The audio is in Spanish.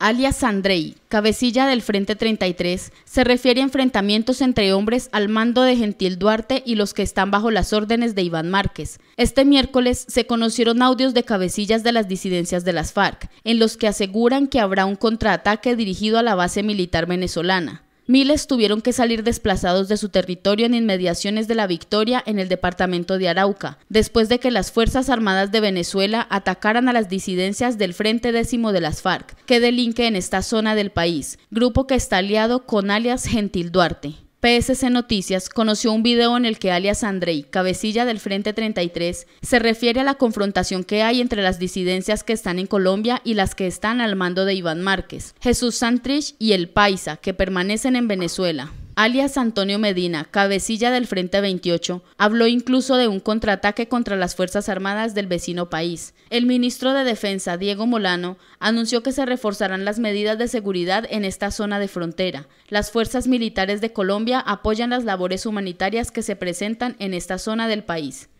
alias Andrei, cabecilla del Frente 33, se refiere a enfrentamientos entre hombres al mando de Gentil Duarte y los que están bajo las órdenes de Iván Márquez. Este miércoles se conocieron audios de cabecillas de las disidencias de las FARC, en los que aseguran que habrá un contraataque dirigido a la base militar venezolana. Miles tuvieron que salir desplazados de su territorio en inmediaciones de la Victoria en el departamento de Arauca, después de que las Fuerzas Armadas de Venezuela atacaran a las disidencias del Frente Décimo de las FARC, que delinque en esta zona del país, grupo que está aliado con alias Gentil Duarte. PSC Noticias conoció un video en el que alias Andrei, cabecilla del Frente 33, se refiere a la confrontación que hay entre las disidencias que están en Colombia y las que están al mando de Iván Márquez, Jesús Santrich y el Paisa, que permanecen en Venezuela alias Antonio Medina, cabecilla del Frente 28, habló incluso de un contraataque contra las Fuerzas Armadas del vecino país. El ministro de Defensa, Diego Molano, anunció que se reforzarán las medidas de seguridad en esta zona de frontera. Las fuerzas militares de Colombia apoyan las labores humanitarias que se presentan en esta zona del país.